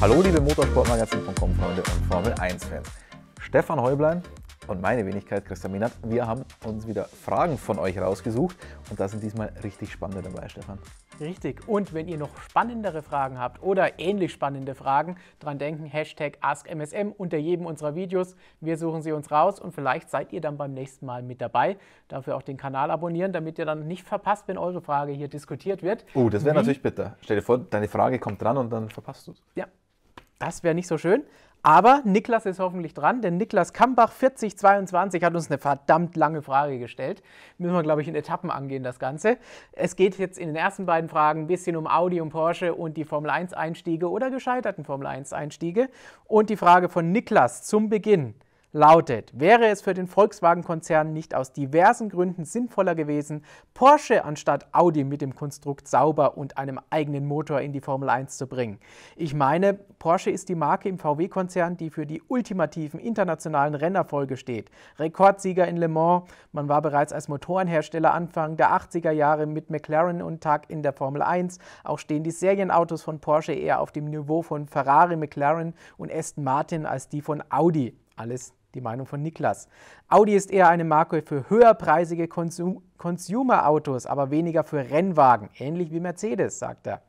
Hallo liebe Motorsportmagazin.com Freunde und Formel 1 Fans. Stefan Heublein und meine Wenigkeit Christian Mehnert, wir haben uns wieder Fragen von euch rausgesucht und da sind diesmal richtig spannende dabei, Stefan. Richtig. Und wenn ihr noch spannendere Fragen habt oder ähnlich spannende Fragen, dran denken, Hashtag AskMSM unter jedem unserer Videos. Wir suchen sie uns raus und vielleicht seid ihr dann beim nächsten Mal mit dabei. Dafür auch den Kanal abonnieren, damit ihr dann nicht verpasst, wenn eure Frage hier diskutiert wird. Oh, uh, das wäre natürlich bitter. Stell dir vor, deine Frage kommt dran und dann verpasst du es. Ja, das wäre nicht so schön. Aber Niklas ist hoffentlich dran, denn Niklas Kambach 4022 hat uns eine verdammt lange Frage gestellt. Müssen wir, glaube ich, in Etappen angehen, das Ganze. Es geht jetzt in den ersten beiden Fragen ein bisschen um Audi und Porsche und die Formel 1 Einstiege oder gescheiterten Formel 1 Einstiege. Und die Frage von Niklas zum Beginn lautet, wäre es für den Volkswagen-Konzern nicht aus diversen Gründen sinnvoller gewesen, Porsche anstatt Audi mit dem Konstrukt Sauber und einem eigenen Motor in die Formel 1 zu bringen? Ich meine, Porsche ist die Marke im VW-Konzern, die für die ultimativen internationalen Rennerfolge steht. Rekordsieger in Le Mans, man war bereits als Motorenhersteller Anfang der 80er Jahre mit McLaren und Tag in der Formel 1. Auch stehen die Serienautos von Porsche eher auf dem Niveau von Ferrari, McLaren und Aston Martin als die von Audi. Alles die Meinung von Niklas. Audi ist eher eine Marke für höherpreisige Consumer-Autos, aber weniger für Rennwagen, ähnlich wie Mercedes, sagt er.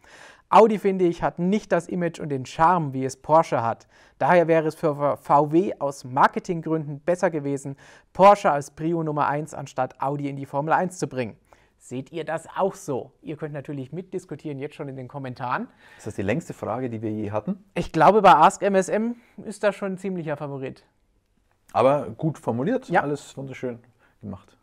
Audi, finde ich, hat nicht das Image und den Charme, wie es Porsche hat. Daher wäre es für VW aus Marketinggründen besser gewesen, Porsche als Prio Nummer 1 anstatt Audi in die Formel 1 zu bringen. Seht ihr das auch so? Ihr könnt natürlich mitdiskutieren, jetzt schon in den Kommentaren. Ist das die längste Frage, die wir je hatten? Ich glaube, bei Ask MSM ist das schon ein ziemlicher Favorit. Aber gut formuliert, ja. alles wunderschön gemacht.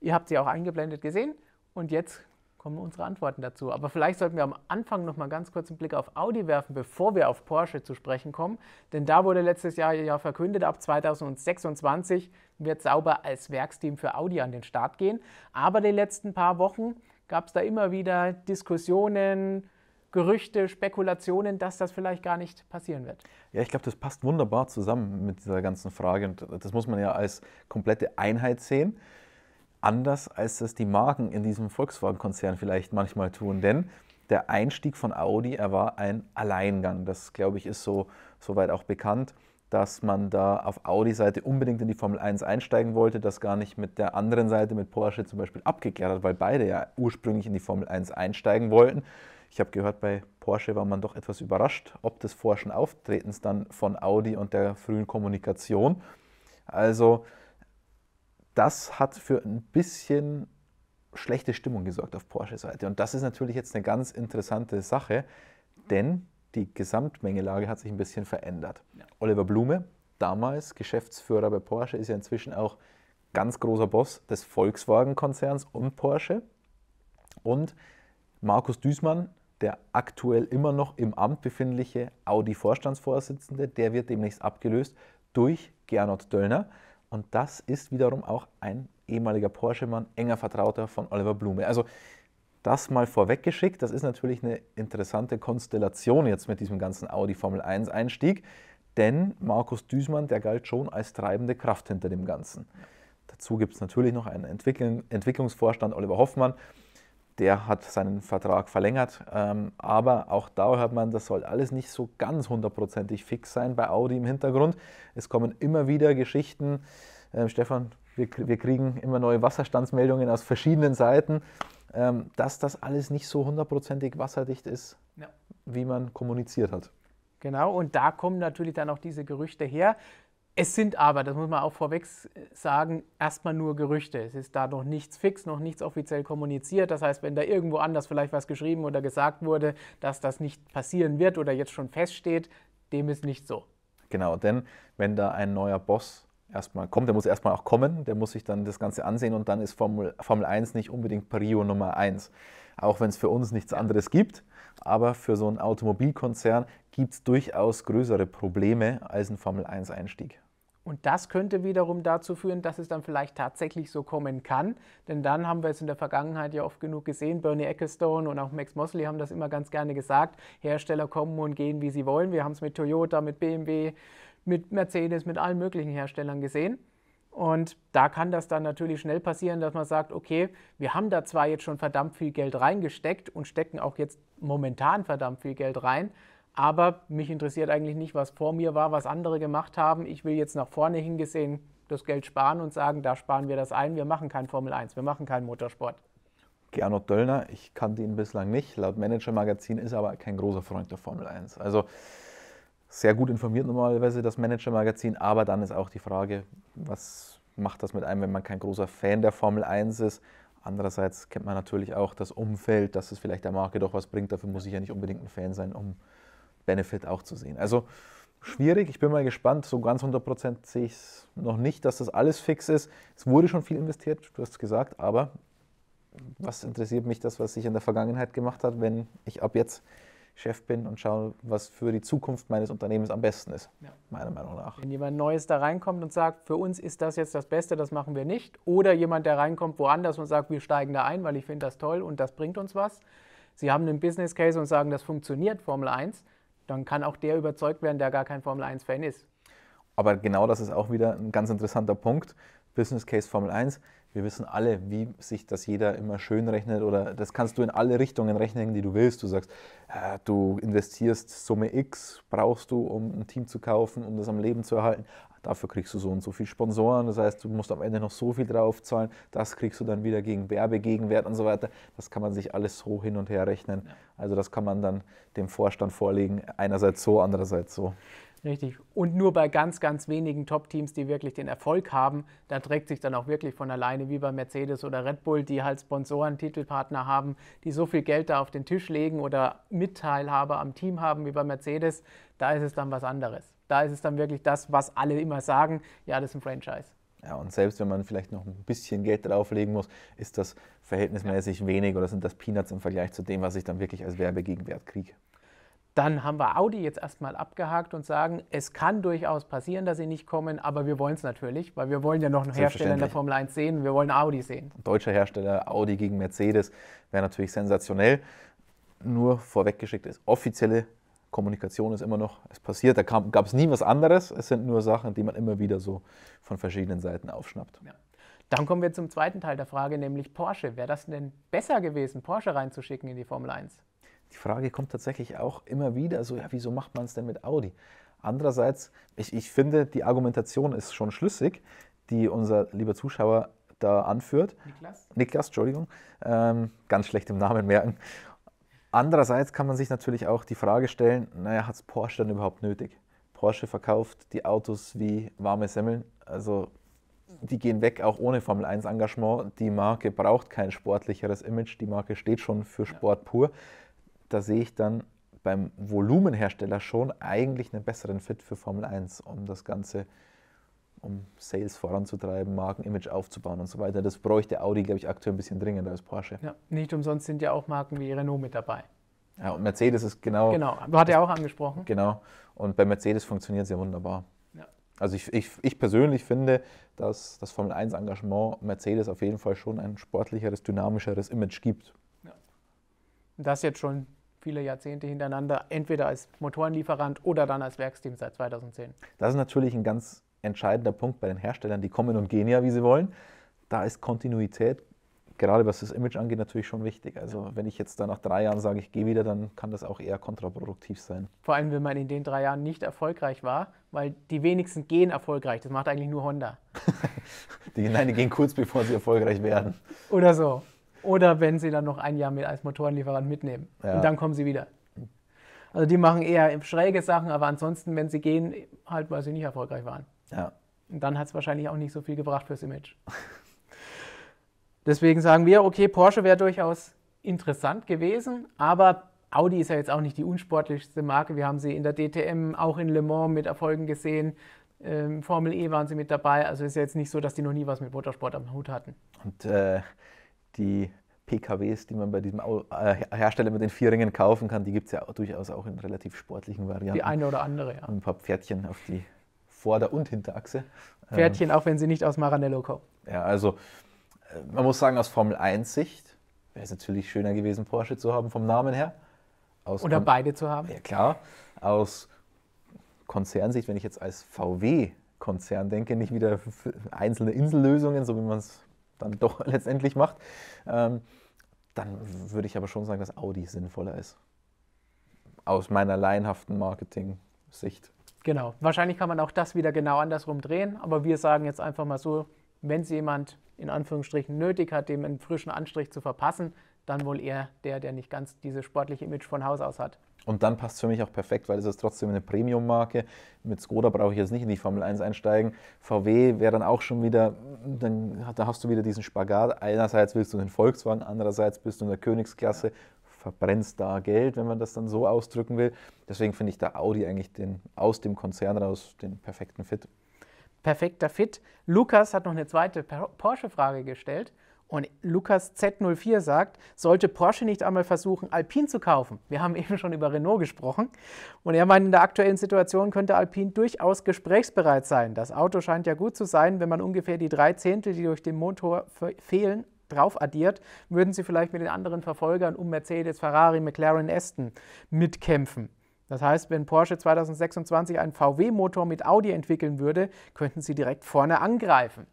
Ihr habt sie auch eingeblendet gesehen und jetzt kommen unsere Antworten dazu. Aber vielleicht sollten wir am Anfang noch mal ganz kurz einen Blick auf Audi werfen, bevor wir auf Porsche zu sprechen kommen. Denn da wurde letztes Jahr ja verkündet, ab 2026 wird Sauber als Werksteam für Audi an den Start gehen. Aber die letzten paar Wochen gab es da immer wieder Diskussionen, Gerüchte, Spekulationen, dass das vielleicht gar nicht passieren wird. Ja, ich glaube, das passt wunderbar zusammen mit dieser ganzen Frage und das muss man ja als komplette Einheit sehen. Anders als das die Marken in diesem Volkswagen-Konzern vielleicht manchmal tun, denn der Einstieg von Audi, er war ein Alleingang. Das, glaube ich, ist so soweit auch bekannt, dass man da auf Audi-Seite unbedingt in die Formel 1 einsteigen wollte, das gar nicht mit der anderen Seite, mit Porsche zum Beispiel, abgeklärt hat, weil beide ja ursprünglich in die Formel 1 einsteigen wollten. Ich habe gehört, bei Porsche war man doch etwas überrascht, ob des forschen Auftretens dann von Audi und der frühen Kommunikation. Also das hat für ein bisschen schlechte Stimmung gesorgt auf Porsche-Seite. Und das ist natürlich jetzt eine ganz interessante Sache, denn die Gesamtmengelage hat sich ein bisschen verändert. Ja. Oliver Blume, damals Geschäftsführer bei Porsche, ist ja inzwischen auch ganz großer Boss des Volkswagen-Konzerns und Porsche. Und Markus Düßmann, der aktuell immer noch im Amt befindliche Audi-Vorstandsvorsitzende, der wird demnächst abgelöst durch Gernot Döllner. Und das ist wiederum auch ein ehemaliger Porsche-Mann, enger Vertrauter von Oliver Blume. Also das mal vorweggeschickt. Das ist natürlich eine interessante Konstellation jetzt mit diesem ganzen Audi Formel 1 Einstieg, denn Markus Düßmann, der galt schon als treibende Kraft hinter dem Ganzen. Dazu gibt es natürlich noch einen Entwicklungsvorstand Oliver Hoffmann, der hat seinen Vertrag verlängert. Ähm, aber auch da hört man, das soll alles nicht so ganz hundertprozentig fix sein bei Audi im Hintergrund. Es kommen immer wieder Geschichten. Ähm, Stefan, wir, wir kriegen immer neue Wasserstandsmeldungen aus verschiedenen Seiten, ähm, dass das alles nicht so hundertprozentig wasserdicht ist, ja. wie man kommuniziert hat. Genau, und da kommen natürlich dann auch diese Gerüchte her. Es sind aber, das muss man auch vorweg sagen, erstmal nur Gerüchte. Es ist da noch nichts fix, noch nichts offiziell kommuniziert. Das heißt, wenn da irgendwo anders vielleicht was geschrieben oder gesagt wurde, dass das nicht passieren wird oder jetzt schon feststeht, dem ist nicht so. Genau, denn wenn da ein neuer Boss erstmal kommt, der muss erstmal auch kommen, der muss sich dann das Ganze ansehen und dann ist Formel, Formel 1 nicht unbedingt Prio Nummer 1. Auch wenn es für uns nichts anderes gibt, aber für so einen Automobilkonzern gibt es durchaus größere Probleme als ein Formel 1-Einstieg. Und das könnte wiederum dazu führen, dass es dann vielleicht tatsächlich so kommen kann. Denn dann haben wir es in der Vergangenheit ja oft genug gesehen. Bernie Ecclestone und auch Max Mosley haben das immer ganz gerne gesagt. Hersteller kommen und gehen, wie sie wollen. Wir haben es mit Toyota, mit BMW, mit Mercedes, mit allen möglichen Herstellern gesehen. Und da kann das dann natürlich schnell passieren, dass man sagt, okay, wir haben da zwar jetzt schon verdammt viel Geld reingesteckt und stecken auch jetzt momentan verdammt viel Geld rein, aber mich interessiert eigentlich nicht, was vor mir war, was andere gemacht haben. Ich will jetzt nach vorne hingesehen das Geld sparen und sagen, da sparen wir das ein, wir machen kein Formel 1, wir machen keinen Motorsport. Gernot Döllner, ich kannte ihn bislang nicht, laut Manager Magazin ist er aber kein großer Freund der Formel 1. Also sehr gut informiert normalerweise das Manager Magazin, aber dann ist auch die Frage, was macht das mit einem, wenn man kein großer Fan der Formel 1 ist? Andererseits kennt man natürlich auch das Umfeld, dass es vielleicht der Marke doch was bringt. Dafür muss ich ja nicht unbedingt ein Fan sein, um Benefit auch zu sehen. Also schwierig, ich bin mal gespannt. So ganz 100% sehe ich es noch nicht, dass das alles fix ist. Es wurde schon viel investiert, du hast es gesagt, aber was interessiert mich das, was sich in der Vergangenheit gemacht hat, wenn ich ab jetzt Chef bin und schaue, was für die Zukunft meines Unternehmens am besten ist, ja. meiner Meinung nach. Wenn jemand Neues da reinkommt und sagt, für uns ist das jetzt das Beste, das machen wir nicht, oder jemand, der reinkommt woanders und sagt, wir steigen da ein, weil ich finde das toll und das bringt uns was. Sie haben einen Business Case und sagen, das funktioniert, Formel 1 dann kann auch der überzeugt werden, der gar kein Formel-1-Fan ist. Aber genau das ist auch wieder ein ganz interessanter Punkt. Business Case Formel 1. Wir wissen alle, wie sich das jeder immer schön rechnet oder das kannst du in alle Richtungen rechnen, die du willst. Du sagst, äh, du investierst Summe X, brauchst du, um ein Team zu kaufen, um das am Leben zu erhalten dafür kriegst du so und so viel Sponsoren, das heißt, du musst am Ende noch so viel draufzahlen, das kriegst du dann wieder gegen Werbegegenwert und so weiter. Das kann man sich alles so hin und her rechnen. Ja. Also das kann man dann dem Vorstand vorlegen, einerseits so, andererseits so. Richtig. Und nur bei ganz, ganz wenigen Top-Teams, die wirklich den Erfolg haben, da trägt sich dann auch wirklich von alleine, wie bei Mercedes oder Red Bull, die halt Sponsoren, Titelpartner haben, die so viel Geld da auf den Tisch legen oder Mitteilhaber am Team haben wie bei Mercedes, da ist es dann was anderes. Da ist es dann wirklich das, was alle immer sagen, ja, das ist ein Franchise. Ja, und selbst wenn man vielleicht noch ein bisschen Geld drauflegen muss, ist das verhältnismäßig wenig oder sind das Peanuts im Vergleich zu dem, was ich dann wirklich als Werbegegenwert kriege. Dann haben wir Audi jetzt erstmal abgehakt und sagen, es kann durchaus passieren, dass sie nicht kommen, aber wir wollen es natürlich, weil wir wollen ja noch einen Hersteller in der Formel 1 sehen, wir wollen Audi sehen. Deutscher Hersteller Audi gegen Mercedes wäre natürlich sensationell. Nur vorweggeschickt ist, offizielle Kommunikation ist immer noch, es passiert, da gab es nie was anderes, es sind nur Sachen, die man immer wieder so von verschiedenen Seiten aufschnappt. Ja. Dann kommen wir zum zweiten Teil der Frage, nämlich Porsche. Wäre das denn besser gewesen, Porsche reinzuschicken in die Formel 1? Die Frage kommt tatsächlich auch immer wieder so, ja, wieso macht man es denn mit Audi? Andererseits, ich, ich finde, die Argumentation ist schon schlüssig, die unser lieber Zuschauer da anführt. Niklas? Niklas, Entschuldigung. Ähm, ganz schlecht im Namen merken. Andererseits kann man sich natürlich auch die Frage stellen, naja, hat es Porsche denn überhaupt nötig? Porsche verkauft die Autos wie warme Semmeln, also die gehen weg auch ohne Formel 1 Engagement. Die Marke braucht kein sportlicheres Image, die Marke steht schon für Sport pur. Da sehe ich dann beim Volumenhersteller schon eigentlich einen besseren Fit für Formel 1, um das Ganze äh, um Sales voranzutreiben, Markenimage aufzubauen und so weiter. Das bräuchte Audi, glaube ich, aktuell ein bisschen dringender als Porsche. Ja, nicht umsonst sind ja auch Marken wie Renault mit dabei. Ja, und Mercedes ist genau. Genau, du hattest ja auch angesprochen. Genau. Und bei Mercedes funktioniert es ja wunderbar. Also ich, ich, ich persönlich finde, dass das Formel 1 Engagement Mercedes auf jeden Fall schon ein sportlicheres, dynamischeres Image gibt. Ja. das jetzt schon viele Jahrzehnte hintereinander, entweder als Motorenlieferant oder dann als Werksteam seit 2010. Das ist natürlich ein ganz entscheidender Punkt bei den Herstellern. Die kommen und gehen ja, wie sie wollen. Da ist Kontinuität, gerade was das Image angeht, natürlich schon wichtig. Also wenn ich jetzt da nach drei Jahren sage, ich gehe wieder, dann kann das auch eher kontraproduktiv sein. Vor allem, wenn man in den drei Jahren nicht erfolgreich war, weil die wenigsten gehen erfolgreich. Das macht eigentlich nur Honda. die, nein, die gehen kurz bevor sie erfolgreich werden. Oder so. Oder wenn sie dann noch ein Jahr mit als Motorenlieferant mitnehmen. Ja. Und dann kommen sie wieder. Also die machen eher schräge Sachen, aber ansonsten, wenn sie gehen, halt, weil sie nicht erfolgreich waren. Ja. Und dann hat es wahrscheinlich auch nicht so viel gebracht fürs Image. Deswegen sagen wir, okay, Porsche wäre durchaus interessant gewesen, aber Audi ist ja jetzt auch nicht die unsportlichste Marke. Wir haben sie in der DTM, auch in Le Mans mit Erfolgen gesehen. Ähm, Formel E waren sie mit dabei. Also ist ja jetzt nicht so, dass die noch nie was mit Motorsport am Hut hatten. Und äh, die PKWs, die man bei diesem äh, Hersteller mit den vier Ringen kaufen kann, die gibt es ja durchaus auch in relativ sportlichen Varianten. Die eine oder andere, ja. Und ein paar Pferdchen auf die Vorder- und Hinterachse. Pferdchen, ähm, auch wenn sie nicht aus Maranello kommen. Ähm, ja, also äh, man muss sagen, aus Formel 1-Sicht wäre es natürlich schöner gewesen, Porsche zu haben vom Namen her. Aus Oder Kon beide zu haben. Ja, klar. Aus Konzernsicht, wenn ich jetzt als VW-Konzern denke, nicht wieder einzelne Insellösungen, so wie man es dann doch letztendlich macht, ähm, dann würde ich aber schon sagen, dass Audi sinnvoller ist. Aus meiner laienhaften Marketing-Sicht. Genau. Wahrscheinlich kann man auch das wieder genau andersrum drehen, aber wir sagen jetzt einfach mal so, wenn es jemand in Anführungsstrichen nötig hat, dem einen frischen Anstrich zu verpassen, dann wohl eher der, der nicht ganz dieses sportliche Image von Haus aus hat. Und dann passt es für mich auch perfekt, weil es ist trotzdem eine Premium-Marke. Mit Skoda brauche ich jetzt nicht in die Formel 1 einsteigen. VW wäre dann auch schon wieder, dann da hast du wieder diesen Spagat. Einerseits willst du einen Volkswagen, andererseits bist du in der Königsklasse. Ja verbrennst da Geld, wenn man das dann so ausdrücken will. Deswegen finde ich da Audi eigentlich den, aus dem Konzern raus den perfekten Fit. Perfekter Fit. Lukas hat noch eine zweite Porsche-Frage gestellt. Und Lukas Z04 sagt, sollte Porsche nicht einmal versuchen, Alpine zu kaufen? Wir haben eben schon über Renault gesprochen. Und er meint, in der aktuellen Situation könnte Alpine durchaus gesprächsbereit sein. Das Auto scheint ja gut zu sein, wenn man ungefähr die drei Zehntel, die durch den Motor fehlen, drauf addiert, würden sie vielleicht mit den anderen Verfolgern um Mercedes, Ferrari, McLaren, Aston mitkämpfen. Das heißt, wenn Porsche 2026 einen VW-Motor mit Audi entwickeln würde, könnten sie direkt vorne angreifen.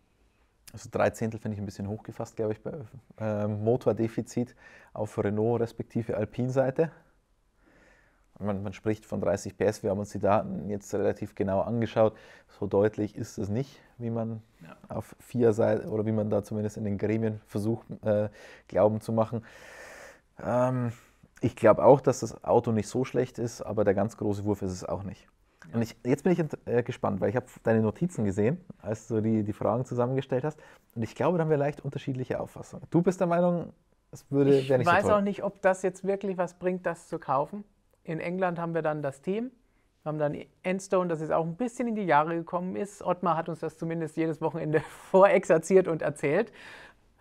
Also drei Zehntel finde ich ein bisschen hochgefasst, glaube ich, bei äh, Motordefizit auf Renault respektive Alpine-Seite. Man, man, spricht von 30 PS, wir haben uns die Daten jetzt relativ genau angeschaut. So deutlich ist es nicht, wie man ja. auf vier Seiten oder wie man da zumindest in den Gremien versucht, äh, Glauben zu machen. Ähm, ich glaube auch, dass das Auto nicht so schlecht ist, aber der ganz große Wurf ist es auch nicht. Ja. Und ich, jetzt bin ich äh, gespannt, weil ich habe deine Notizen gesehen, als du die, die Fragen zusammengestellt hast. Und ich glaube, da haben wir leicht unterschiedliche Auffassungen. Du bist der Meinung, es würde ich nicht Ich weiß so auch nicht, ob das jetzt wirklich was bringt, das zu kaufen in England haben wir dann das Team. Wir haben dann Endstone, das jetzt auch ein bisschen in die Jahre gekommen ist. Ottmar hat uns das zumindest jedes Wochenende vorexerziert und erzählt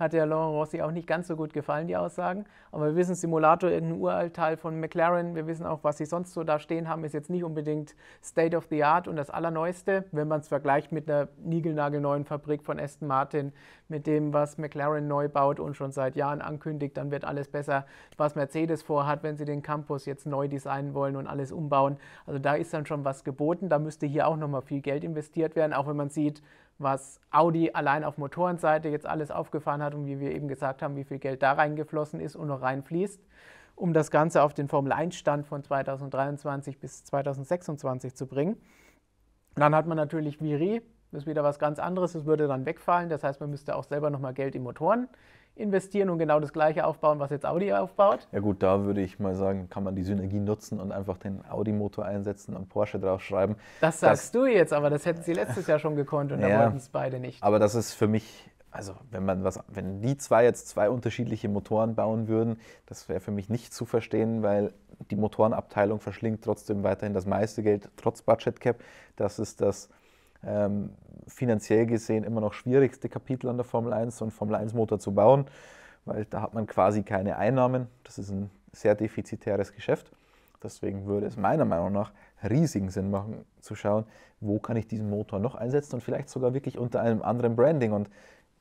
hat ja Laurent Rossi auch nicht ganz so gut gefallen, die Aussagen. Aber wir wissen, Simulator, irgendein Uraltteil von McLaren, wir wissen auch, was sie sonst so da stehen haben, ist jetzt nicht unbedingt State of the Art und das Allerneueste, wenn man es vergleicht mit einer niegelnagelneuen Fabrik von Aston Martin, mit dem, was McLaren neu baut und schon seit Jahren ankündigt, dann wird alles besser, was Mercedes vorhat, wenn sie den Campus jetzt neu designen wollen und alles umbauen. Also da ist dann schon was geboten, da müsste hier auch nochmal viel Geld investiert werden, auch wenn man sieht, was Audi allein auf Motorenseite jetzt alles aufgefahren hat und wie wir eben gesagt haben, wie viel Geld da reingeflossen ist und noch reinfließt, um das Ganze auf den Formel-1-Stand von 2023 bis 2026 zu bringen. Und dann hat man natürlich Viri, das ist wieder was ganz anderes, das würde dann wegfallen. Das heißt, man müsste auch selber nochmal Geld in Motoren investieren und genau das gleiche aufbauen, was jetzt Audi aufbaut? Ja gut, da würde ich mal sagen, kann man die Synergie nutzen und einfach den Audi-Motor einsetzen und Porsche draufschreiben. Das sagst das, du jetzt, aber das hätten sie letztes Jahr schon gekonnt und ja, da wollten es beide nicht. Aber das ist für mich, also wenn man was, wenn die zwei jetzt zwei unterschiedliche Motoren bauen würden, das wäre für mich nicht zu verstehen, weil die Motorenabteilung verschlingt trotzdem weiterhin das meiste Geld, trotz Budget Cap. Das ist das ähm, finanziell gesehen immer noch schwierigste Kapitel an der Formel 1, und Formel 1-Motor zu bauen, weil da hat man quasi keine Einnahmen. Das ist ein sehr defizitäres Geschäft. Deswegen würde es meiner Meinung nach riesigen Sinn machen, zu schauen, wo kann ich diesen Motor noch einsetzen und vielleicht sogar wirklich unter einem anderen Branding. Und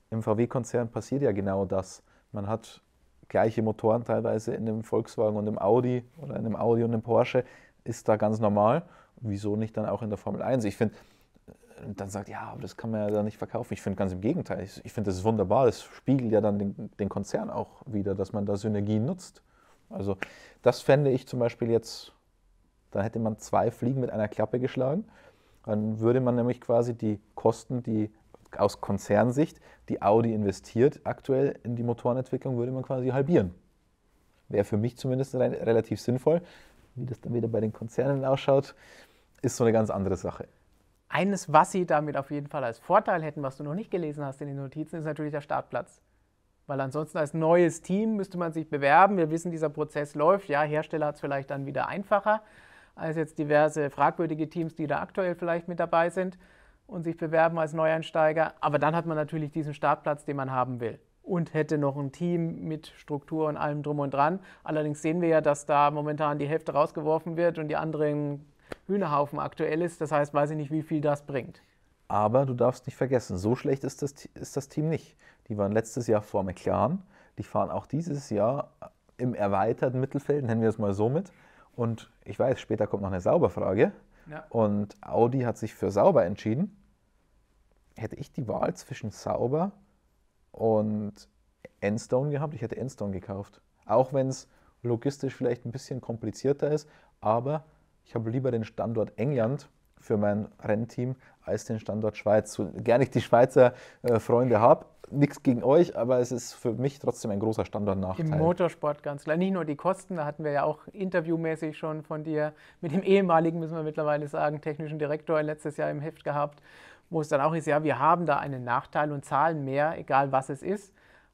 im VW-Konzern passiert ja genau das. Man hat gleiche Motoren teilweise in dem Volkswagen und dem Audi oder in dem Audi und dem Porsche. Ist da ganz normal. Wieso nicht dann auch in der Formel 1? Ich finde, und dann sagt, ja, aber das kann man ja dann nicht verkaufen. Ich finde ganz im Gegenteil, ich, ich finde das ist wunderbar, das spiegelt ja dann den, den, Konzern auch wieder, dass man da Synergien nutzt. Also das fände ich zum Beispiel jetzt, da hätte man zwei Fliegen mit einer Klappe geschlagen. Dann würde man nämlich quasi die Kosten, die aus Konzernsicht, die Audi investiert aktuell in die Motorenentwicklung, würde man quasi halbieren. Wäre für mich zumindest relativ sinnvoll. Wie das dann wieder bei den Konzernen ausschaut, ist so eine ganz andere Sache. Eines, was sie damit auf jeden Fall als Vorteil hätten, was du noch nicht gelesen hast in den Notizen, ist natürlich der Startplatz. Weil ansonsten als neues Team müsste man sich bewerben. Wir wissen, dieser Prozess läuft. Ja, Hersteller hat es vielleicht dann wieder einfacher als jetzt diverse fragwürdige Teams, die da aktuell vielleicht mit dabei sind und sich bewerben als Neueinsteiger. Aber dann hat man natürlich diesen Startplatz, den man haben will. Und hätte noch ein Team mit Struktur und allem drum und dran. Allerdings sehen wir ja, dass da momentan die Hälfte rausgeworfen wird und die anderen Hühnerhaufen aktuell ist. Das heißt, weiß ich nicht, wie viel das bringt. Aber du darfst nicht vergessen, so schlecht ist das, ist das Team nicht. Die waren letztes Jahr vor McLaren. Die fahren auch dieses Jahr im erweiterten Mittelfeld, nennen wir es mal so mit. Und ich weiß, später kommt noch eine Sauberfrage. Ja. Und Audi hat sich für Sauber entschieden. Hätte ich die Wahl zwischen Sauber und Enstone gehabt, ich hätte Enstone gekauft. Auch wenn es logistisch vielleicht ein bisschen komplizierter ist, aber ich habe lieber den Standort England für mein Rennteam als den Standort Schweiz. So gerne ich die Schweizer äh, Freunde habe, nichts gegen euch, aber es ist für mich trotzdem ein großer Standortnachteil. Im Motorsport ganz klar. Nicht nur die Kosten, da hatten wir ja auch interviewmäßig schon von dir mit dem ehemaligen, müssen wir mittlerweile sagen, technischen Direktor letztes Jahr im Heft gehabt, wo es dann auch ist, ja, wir haben da einen Nachteil und zahlen mehr, egal was es ist.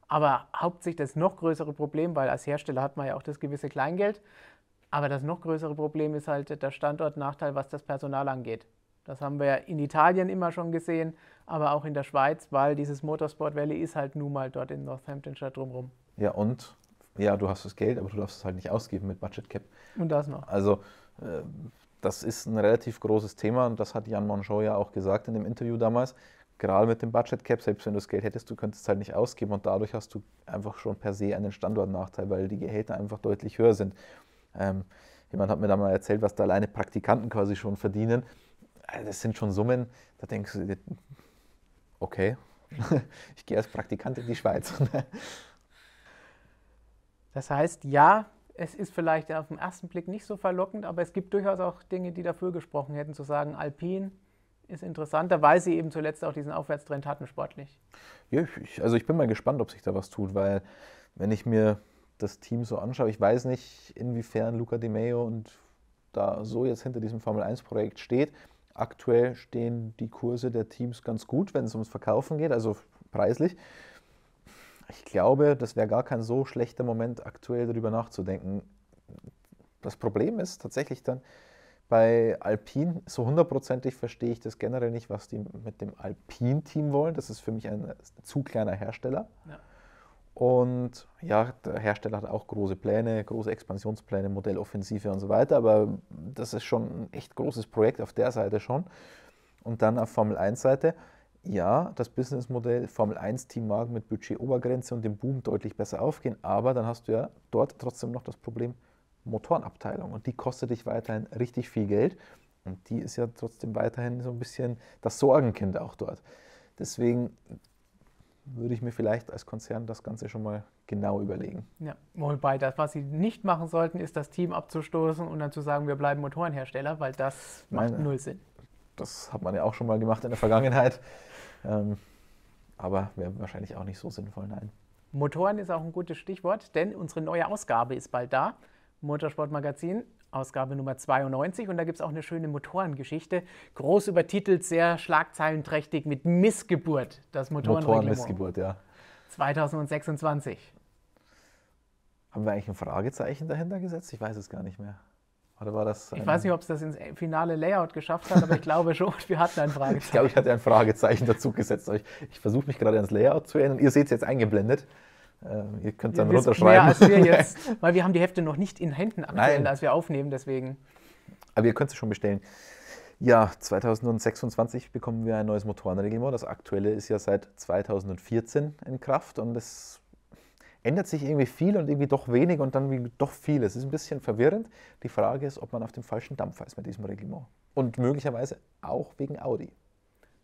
Aber hauptsächlich das noch größere Problem, weil als Hersteller hat man ja auch das gewisse Kleingeld. Aber das noch größere Problem ist halt der Standortnachteil, was das Personal angeht. Das haben wir in Italien immer schon gesehen, aber auch in der Schweiz, weil dieses Motorsport Valley ist halt nun mal dort in Northamptonshire drumherum. Ja, und ja, du hast das Geld, aber du darfst es halt nicht ausgeben mit Budget Cap. Und das noch. Also, äh, das ist ein relativ großes Thema und das hat Jan Monchot ja auch gesagt in dem Interview damals. Gerade mit dem Budget Cap, selbst wenn du das Geld hättest, du könntest es halt nicht ausgeben und dadurch hast du einfach schon per se einen Standortnachteil, weil die Gehälter einfach deutlich höher sind. Ähm, jemand hat mir da mal erzählt, was da alleine Praktikanten quasi schon verdienen. Äh, das sind schon Summen, da denkst du, äh, okay, ich gehe als Praktikant in die Schweiz. das heißt, ja, es ist vielleicht auf den ersten Blick nicht so verlockend, aber es gibt durchaus auch Dinge, die dafür gesprochen hätten, zu sagen, Alpin ist interessanter, weil sie eben zuletzt auch diesen Aufwärtstrend hatten sportlich. Ja, ich, also ich bin mal gespannt, ob sich da was tut, weil wenn ich mir das Team so anschaue. Ich weiß nicht, inwiefern Luca Di Meo und da so jetzt hinter diesem Formel-1-Projekt steht. Aktuell stehen die Kurse der Teams ganz gut, wenn es ums Verkaufen geht, also preislich. Ich glaube, das wäre gar kein so schlechter Moment, aktuell darüber nachzudenken. Das Problem ist tatsächlich dann bei Alpine, so hundertprozentig verstehe ich das generell nicht, was die mit dem Alpine-Team wollen. Das ist für mich ein zu kleiner Hersteller. Ja. Und ja, der Hersteller hat auch große Pläne, große Expansionspläne, Modelloffensive und so weiter. Aber das ist schon ein echt großes Projekt auf der Seite schon. Und dann auf Formel 1-Seite. Ja, das Businessmodell Formel 1-Team mag mit Budgetobergrenze und dem Boom deutlich besser aufgehen. Aber dann hast du ja dort trotzdem noch das Problem Motorenabteilung. Und die kostet dich weiterhin richtig viel Geld. Und die ist ja trotzdem weiterhin so ein bisschen das Sorgenkind auch dort. Deswegen würde ich mir vielleicht als Konzern das Ganze schon mal genau überlegen. Ja, wobei das, was sie nicht machen sollten, ist das Team abzustoßen und dann zu sagen, wir bleiben Motorenhersteller, weil das Nein, macht null Sinn. Das hat man ja auch schon mal gemacht in der Vergangenheit. ähm, aber wäre wahrscheinlich auch nicht so sinnvoll, nein. Motoren ist auch ein gutes Stichwort, denn unsere neue Ausgabe ist bald da. Motorsportmagazin Ausgabe Nummer 92 und da gibt es auch eine schöne Motorengeschichte. Groß übertitelt, sehr schlagzeilenträchtig mit Missgeburt, das Motorenreglement. Motorenmissgeburt, ja. 2026. Haben wir eigentlich ein Fragezeichen dahinter gesetzt? Ich weiß es gar nicht mehr. Oder war das ich weiß nicht, ob es das ins finale Layout geschafft hat, aber ich glaube schon, wir hatten ein Fragezeichen. ich glaube, ich hatte ein Fragezeichen dazu gesetzt. Ich, ich versuche mich gerade ans Layout zu erinnern. Ihr seht es jetzt eingeblendet. Ähm, ihr könnt dann ja, runterschreiben. Mehr als wir jetzt, weil wir haben die Hefte noch nicht in Händen aktuell, Nein. als wir aufnehmen, deswegen. Aber ihr könnt sie schon bestellen. Ja, 2026 bekommen wir ein neues Motorenreglement. Das aktuelle ist ja seit 2014 in Kraft und es ändert sich irgendwie viel und irgendwie doch wenig und dann doch viel. Es ist ein bisschen verwirrend. Die Frage ist, ob man auf dem falschen Dampfer ist mit diesem Reglement. Und möglicherweise auch wegen Audi.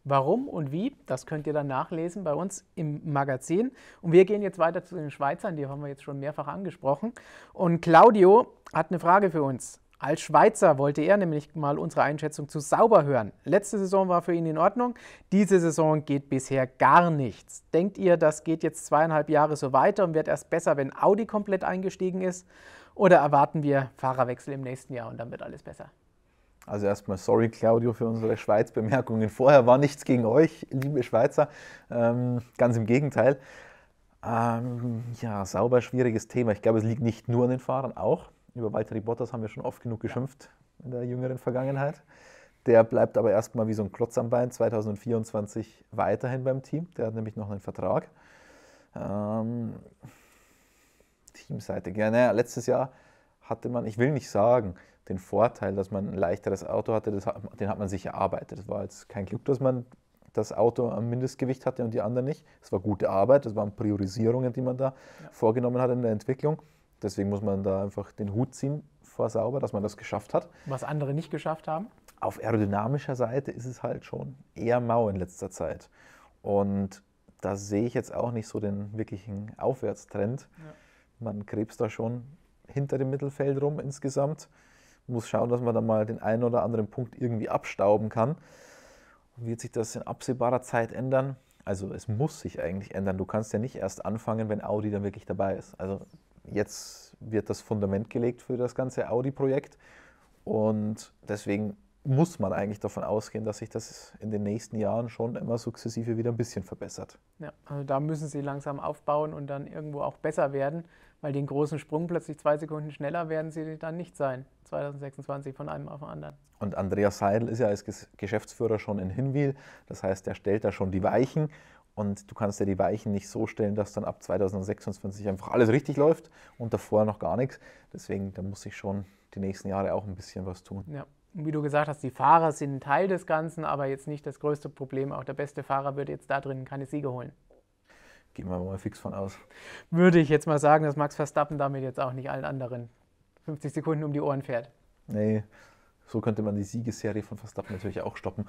Warum und wie, das könnt ihr dann nachlesen bei uns im Magazin. Und wir gehen jetzt weiter zu den Schweizern, die haben wir jetzt schon mehrfach angesprochen. Und Claudio hat eine Frage für uns. Als Schweizer wollte er nämlich mal unsere Einschätzung zu sauber hören. Letzte Saison war für ihn in Ordnung, diese Saison geht bisher gar nichts. Denkt ihr, das geht jetzt zweieinhalb Jahre so weiter und wird erst besser, wenn Audi komplett eingestiegen ist? Oder erwarten wir Fahrerwechsel im nächsten Jahr und dann wird alles besser? Also erstmal sorry Claudio für unsere Schweiz-Bemerkungen. Vorher war nichts gegen euch, liebe Schweizer. Ähm, ganz im Gegenteil. Ähm, ja, sauber schwieriges Thema. Ich glaube, es liegt nicht nur an den Fahrern, auch. Über Walter Bottas haben wir schon oft genug geschimpft in der jüngeren Vergangenheit. Der bleibt aber erstmal wie so ein Klotz am Bein 2024 weiterhin beim Team. Der hat nämlich noch einen Vertrag. Ähm, Teamseite. Ja, naja, letztes Jahr hatte man, ich will nicht sagen, den Vorteil, dass man ein leichteres Auto hatte, hat, den hat man sich erarbeitet. Es war jetzt kein Glück, dass man das Auto am Mindestgewicht hatte und die anderen nicht. Es war gute Arbeit, es waren Priorisierungen, die man da ja. vorgenommen hat in der Entwicklung. Deswegen muss man da einfach den Hut ziehen vor Sauber, dass man das geschafft hat. Was andere nicht geschafft haben? Auf aerodynamischer Seite ist es halt schon eher mau in letzter Zeit. Und da sehe ich jetzt auch nicht so den wirklichen Aufwärtstrend. Ja. Man krebst da schon hinter dem Mittelfeld rum insgesamt muss schauen, dass man da mal den einen oder anderen Punkt irgendwie abstauben kann. Und wird sich das in absehbarer Zeit ändern? Also es muss sich eigentlich ändern. Du kannst ja nicht erst anfangen, wenn Audi dann wirklich dabei ist. Also jetzt wird das Fundament gelegt für das ganze Audi-Projekt. Und deswegen muss man eigentlich davon ausgehen, dass sich das in den nächsten Jahren schon immer sukzessive wieder ein bisschen verbessert. Ja, also da müssen sie langsam aufbauen und dann irgendwo auch besser werden, weil den großen Sprung plötzlich zwei Sekunden schneller werden sie dann nicht sein, 2026 von einem auf den anderen. Und Andreas Seidel ist ja als Geschäftsführer schon in Hinwil, das heißt, er stellt da schon die Weichen und du kannst ja die Weichen nicht so stellen, dass dann ab 2026 einfach alles richtig läuft und davor noch gar nichts. Deswegen, da muss ich schon die nächsten Jahre auch ein bisschen was tun. Ja. Und wie du gesagt hast, die Fahrer sind ein Teil des Ganzen, aber jetzt nicht das größte Problem. Auch der beste Fahrer wird jetzt da drinnen keine Siege holen. Gehen wir mal fix von aus. Würde ich jetzt mal sagen, dass Max Verstappen damit jetzt auch nicht allen anderen 50 Sekunden um die Ohren fährt. Nee, so könnte man die Siegesserie von Verstappen natürlich auch stoppen.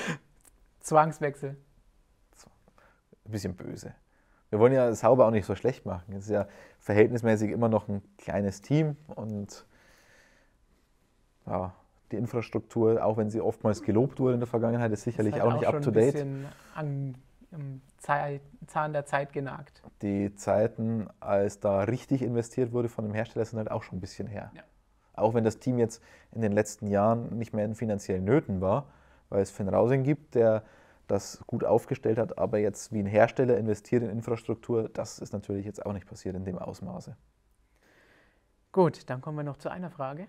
Zwangswechsel. Ein bisschen böse. Wir wollen ja Sauber auch nicht so schlecht machen. Es ist ja verhältnismäßig immer noch ein kleines Team und ja, die Infrastruktur, auch wenn sie oftmals gelobt wurde in der Vergangenheit, ist sicherlich ist halt auch, auch nicht up to date. Ein bisschen am Zahn der Zeit genagt. Die Zeiten, als da richtig investiert wurde von dem Hersteller, sind halt auch schon ein bisschen her. Ja. Auch wenn das Team jetzt in den letzten Jahren nicht mehr in finanziellen Nöten war, weil es Finn Rausing gibt, der das gut aufgestellt hat, aber jetzt wie ein Hersteller investiert in Infrastruktur, das ist natürlich jetzt auch nicht passiert in dem Ausmaße. Gut, dann kommen wir noch zu einer Frage.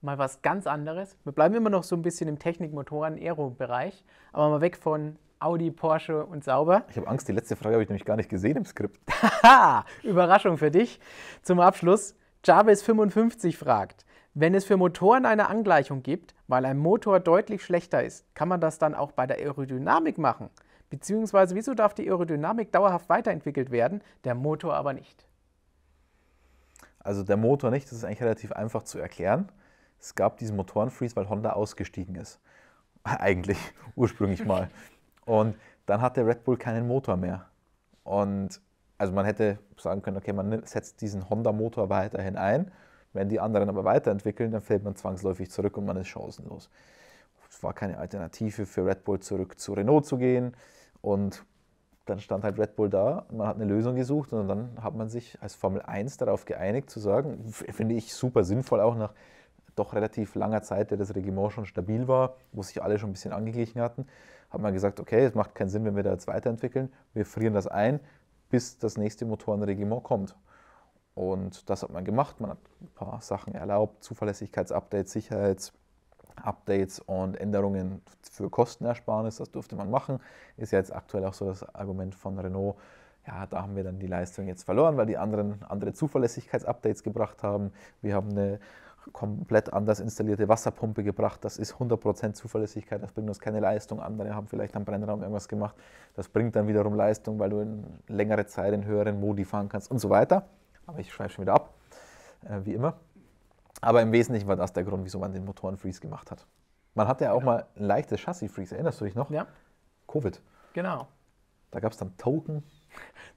Mal was ganz anderes. Wir bleiben immer noch so ein bisschen im Technik-Motoren-Aero-Bereich, aber mal weg von Audi, Porsche und Sauber. Ich habe Angst, die letzte Frage habe ich nämlich gar nicht gesehen im Skript. Haha, Überraschung für dich. Zum Abschluss, Jarvis55 fragt, wenn es für Motoren eine Angleichung gibt, weil ein Motor deutlich schlechter ist, kann man das dann auch bei der Aerodynamik machen? Beziehungsweise wieso darf die Aerodynamik dauerhaft weiterentwickelt werden, der Motor aber nicht? Also der Motor nicht, das ist eigentlich relativ einfach zu erklären. Es gab diesen Motorenfreeze, weil Honda ausgestiegen ist. Eigentlich, ursprünglich mal. Und dann hatte Red Bull keinen Motor mehr. Und also man hätte sagen können, okay, man setzt diesen Honda-Motor weiterhin ein. Wenn die anderen aber weiterentwickeln, dann fällt man zwangsläufig zurück und man ist chancenlos. Es war keine Alternative für Red Bull zurück zu Renault zu gehen. Und dann stand halt Red Bull da, man hat eine Lösung gesucht und dann hat man sich als Formel 1 darauf geeinigt zu sagen, finde ich super sinnvoll auch nach doch relativ langer Zeit, der das Regiment schon stabil war, wo sich alle schon ein bisschen angeglichen hatten, hat man gesagt, okay, es macht keinen Sinn, wenn wir da jetzt weiterentwickeln, wir frieren das ein, bis das nächste Motorenregiment kommt. Und das hat man gemacht, man hat ein paar Sachen erlaubt, Zuverlässigkeitsupdates, Sicherheitsupdates und Änderungen für Kostenersparnis, das durfte man machen. Ist ja jetzt aktuell auch so das Argument von Renault, ja, da haben wir dann die Leistung jetzt verloren, weil die anderen andere Zuverlässigkeitsupdates gebracht haben. Wir haben eine komplett anders installierte Wasserpumpe gebracht. Das ist 100% Zuverlässigkeit, das bringt uns keine Leistung. Andere haben vielleicht am Brennraum irgendwas gemacht. Das bringt dann wiederum Leistung, weil du in längere Zeit in höheren Modi fahren kannst und so weiter. Aber ich schreibe schon wieder ab, äh, wie immer. Aber im Wesentlichen war das der Grund, wieso man den Motorenfreeze gemacht hat. Man hatte ja auch genau. mal ein leichtes Chassis-Freeze, erinnerst du dich noch? Ja. Covid. Genau. Da gab es dann Token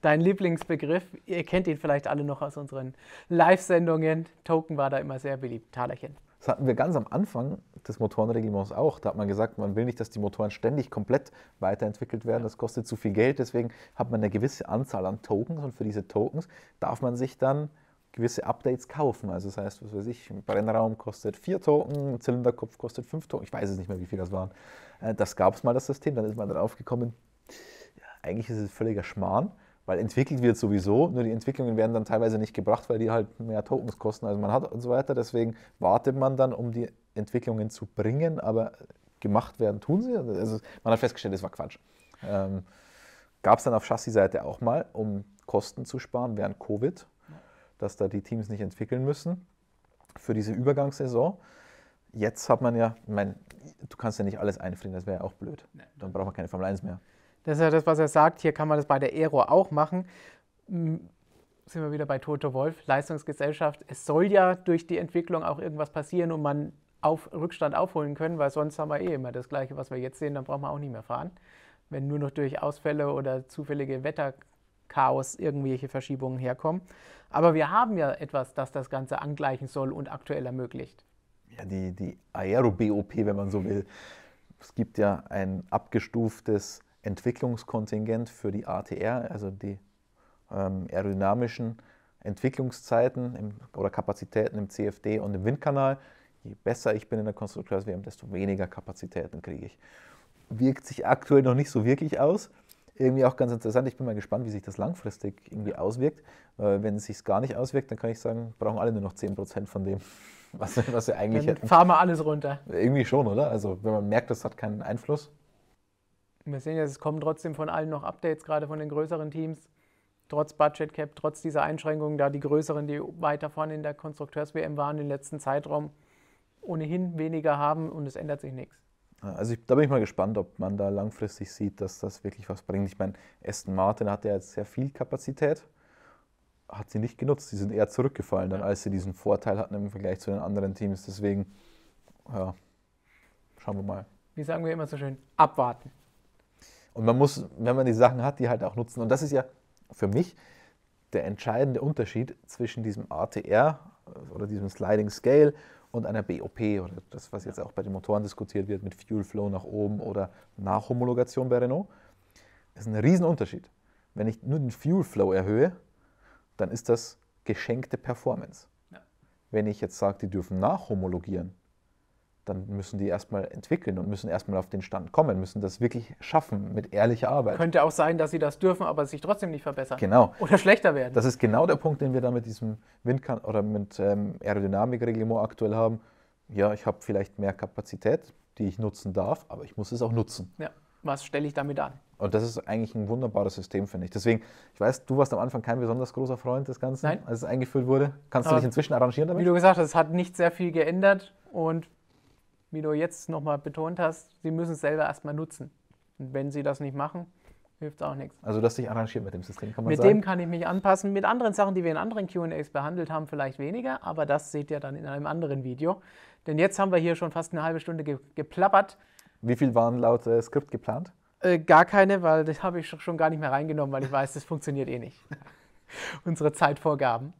dein Lieblingsbegriff. Ihr kennt ihn vielleicht alle noch aus unseren Live-Sendungen. Token war da immer sehr beliebt. Talerchen. Das hatten wir ganz am Anfang des Motorenregiments auch. Da hat man gesagt, man will nicht, dass die Motoren ständig komplett weiterentwickelt werden. Das kostet zu viel Geld. Deswegen hat man eine gewisse Anzahl an Tokens und für diese Tokens darf man sich dann gewisse Updates kaufen. Also das heißt, was weiß ich, ein Brennraum kostet vier Token, ein Zylinderkopf kostet fünf Token. Ich weiß es nicht mehr, wie viel das waren. Äh, das gab es mal, das System. Dann ist man drauf gekommen, eigentlich ist es völliger Schmarrn, weil entwickelt wird sowieso, nur die Entwicklungen werden dann teilweise nicht gebracht, weil die halt mehr Tokens kosten, als man hat und so weiter. Deswegen wartet man dann, um die Entwicklungen zu bringen, aber gemacht werden tun sie. Also man hat festgestellt, das war Quatsch. Ähm, Gab es dann auf Chassis-Seite auch mal, um Kosten zu sparen während Covid, dass da die Teams nicht entwickeln müssen für diese Übergangssaison. Jetzt hat man ja, ich meine, du kannst ja nicht alles einfrieren, das wäre ja auch blöd. Dann braucht man keine Formel 1 mehr. Das ist ja das, was er sagt. Hier kann man das bei der Aero auch machen. Sind wir wieder bei Toto Wolf, Leistungsgesellschaft. Es soll ja durch die Entwicklung auch irgendwas passieren und man auf Rückstand aufholen können, weil sonst haben wir eh immer das Gleiche, was wir jetzt sehen. Dann brauchen wir auch nicht mehr fahren. Wenn nur noch durch Ausfälle oder zufällige Wetterchaos irgendwelche Verschiebungen herkommen. Aber wir haben ja etwas, das das Ganze angleichen soll und aktuell ermöglicht. Ja, die, die Aero-BOP, wenn man so will. Es gibt ja ein abgestuftes Entwicklungskontingent für die ATR, also die ähm, aerodynamischen Entwicklungszeiten im, oder Kapazitäten im CFD und im Windkanal. Je besser ich bin in der Konstrukteurswärme, desto weniger Kapazitäten kriege ich. Wirkt sich aktuell noch nicht so wirklich aus. Irgendwie auch ganz interessant. Ich bin mal gespannt, wie sich das langfristig irgendwie auswirkt. Weil wenn es sich gar nicht auswirkt, dann kann ich sagen, brauchen alle nur noch 10% von dem, was, was wir eigentlich dann hätten. Fahren wir alles runter. Irgendwie schon, oder? Also wenn man merkt, das hat keinen Einfluss, wir sehen ja, es kommen trotzdem von allen noch Updates, gerade von den größeren Teams, trotz Budget Cap, trotz dieser Einschränkungen, da die größeren, die weiter vorne in der Konstrukteurs-WM waren, den letzten Zeitraum ohnehin weniger haben und es ändert sich nichts. Also ich, da bin ich mal gespannt, ob man da langfristig sieht, dass das wirklich was bringt. Ich meine, Aston Martin hat ja jetzt sehr viel Kapazität, hat sie nicht genutzt. Sie sind eher zurückgefallen, dann, als sie diesen Vorteil hatten im Vergleich zu den anderen Teams. Deswegen, ja, schauen wir mal. Wie sagen wir immer so schön, abwarten. Und man muss, wenn man die Sachen hat, die halt auch nutzen. Und das ist ja für mich der entscheidende Unterschied zwischen diesem ATR äh, oder diesem Sliding Scale und einer BOP oder das, was jetzt auch bei den Motoren diskutiert wird mit Fuel Flow nach oben oder Nachhomologation bei Renault. Das ist ein Riesenunterschied. Wenn ich nur den Fuel Flow erhöhe, dann ist das geschenkte Performance. Ja. Wenn ich jetzt sage, die dürfen nachhomologieren, dann müssen die erstmal entwickeln und müssen erstmal auf den Stand kommen, müssen das wirklich schaffen mit ehrlicher Arbeit. Könnte auch sein, dass sie das dürfen, aber sich trotzdem nicht verbessern. Genau. Oder schlechter werden. Das ist genau der Punkt, den wir da mit diesem Windkan oder mit ähm, Aerodynamikreglement aktuell haben. Ja, ich habe vielleicht mehr Kapazität, die ich nutzen darf, aber ich muss es auch nutzen. Ja, was stelle ich damit an? Und das ist eigentlich ein wunderbares System, finde ich. Deswegen, ich weiß, du warst am Anfang kein besonders großer Freund des Ganzen, Nein. als es eingeführt wurde. Kannst aber du dich inzwischen arrangieren damit? Wie du gesagt hast, es hat nicht sehr viel geändert und wie du jetzt nochmal betont hast, sie müssen es selber erstmal nutzen. Und wenn sie das nicht machen, hilft es auch nichts. Also dass sich arrangiert mit dem System, kann man mit sagen? Mit dem kann ich mich anpassen. Mit anderen Sachen, die wir in anderen Q&As behandelt haben, vielleicht weniger, aber das seht ihr dann in einem anderen Video. Denn jetzt haben wir hier schon fast eine halbe Stunde ge geplappert. Wie viel waren laut äh, Skript geplant? Äh, gar keine, weil das habe ich schon gar nicht mehr reingenommen, weil ich weiß, das funktioniert eh nicht. Unsere Zeitvorgaben.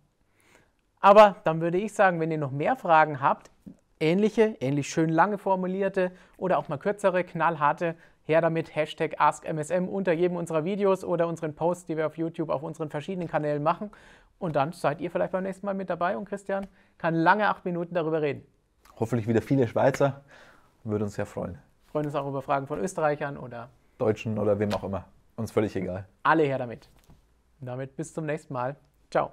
Aber dann würde ich sagen, wenn ihr noch mehr Fragen habt, ähnliche, ähnlich schön lange formulierte oder auch mal kürzere, knallharte, her damit, Hashtag AskMSM unter jedem unserer Videos oder unseren Posts, die wir auf YouTube auf unseren verschiedenen Kanälen machen. Und dann seid ihr vielleicht beim nächsten Mal mit dabei und Christian kann lange acht Minuten darüber reden. Hoffentlich wieder viele Schweizer. Würde uns sehr freuen. Freuen uns auch über Fragen von Österreichern oder Deutschen oder wem auch immer. Uns völlig egal. Alle her damit. Und damit bis zum nächsten Mal. Ciao.